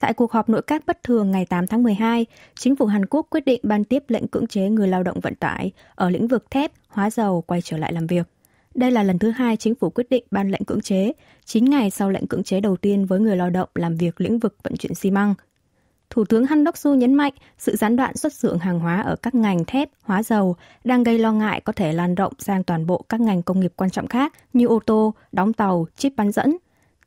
Tại cuộc họp nội các bất thường ngày 8 tháng 12, chính phủ Hàn Quốc quyết định ban tiếp lệnh cưỡng chế người lao động vận tải ở lĩnh vực thép, hóa dầu quay trở lại làm việc. Đây là lần thứ hai chính phủ quyết định ban lệnh cưỡng chế, 9 ngày sau lệnh cưỡng chế đầu tiên với người lao động làm việc lĩnh vực vận chuyển xi măng. Thủ tướng Han Đốc Su nhấn mạnh sự gián đoạn xuất xưởng hàng hóa ở các ngành thép, hóa dầu đang gây lo ngại có thể lan rộng sang toàn bộ các ngành công nghiệp quan trọng khác như ô tô, đóng tàu, chip bán dẫn,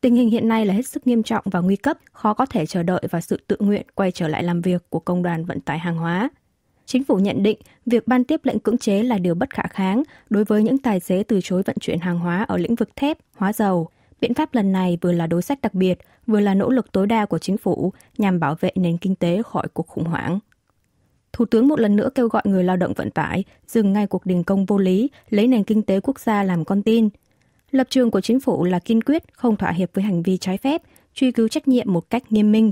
Tình hình hiện nay là hết sức nghiêm trọng và nguy cấp, khó có thể chờ đợi và sự tự nguyện quay trở lại làm việc của công đoàn vận tải hàng hóa. Chính phủ nhận định việc ban tiếp lệnh cưỡng chế là điều bất khả kháng đối với những tài xế từ chối vận chuyển hàng hóa ở lĩnh vực thép, hóa dầu. Biện pháp lần này vừa là đối sách đặc biệt, vừa là nỗ lực tối đa của chính phủ nhằm bảo vệ nền kinh tế khỏi cuộc khủng hoảng. Thủ tướng một lần nữa kêu gọi người lao động vận tải dừng ngay cuộc đình công vô lý, lấy nền kinh tế quốc gia làm con tin – Lập trường của chính phủ là kiên quyết không thỏa hiệp với hành vi trái phép, truy cứu trách nhiệm một cách nghiêm minh.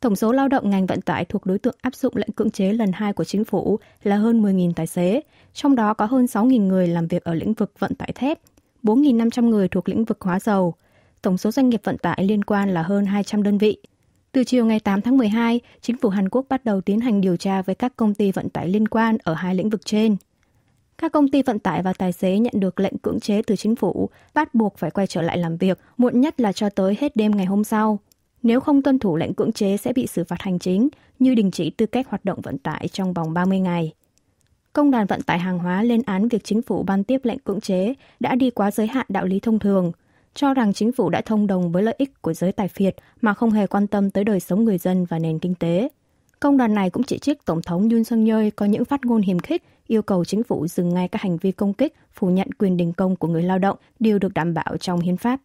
Tổng số lao động ngành vận tải thuộc đối tượng áp dụng lệnh cưỡng chế lần 2 của chính phủ là hơn 10.000 tài xế, trong đó có hơn 6.000 người làm việc ở lĩnh vực vận tải thép, 4.500 người thuộc lĩnh vực hóa dầu. Tổng số doanh nghiệp vận tải liên quan là hơn 200 đơn vị. Từ chiều ngày 8 tháng 12, chính phủ Hàn Quốc bắt đầu tiến hành điều tra với các công ty vận tải liên quan ở hai lĩnh vực trên – các công ty vận tải và tài xế nhận được lệnh cưỡng chế từ chính phủ, bắt buộc phải quay trở lại làm việc, muộn nhất là cho tới hết đêm ngày hôm sau. Nếu không tuân thủ lệnh cưỡng chế sẽ bị xử phạt hành chính như đình chỉ tư cách hoạt động vận tải trong vòng 30 ngày. Công đoàn vận tải hàng hóa lên án việc chính phủ ban tiếp lệnh cưỡng chế đã đi quá giới hạn đạo lý thông thường, cho rằng chính phủ đã thông đồng với lợi ích của giới tài phiệt mà không hề quan tâm tới đời sống người dân và nền kinh tế. Công đoàn này cũng chỉ trích Tổng thống Yoon sung yeol có những phát ngôn hiềm khích, yêu cầu chính phủ dừng ngay các hành vi công kích, phủ nhận quyền đình công của người lao động, điều được đảm bảo trong hiến pháp.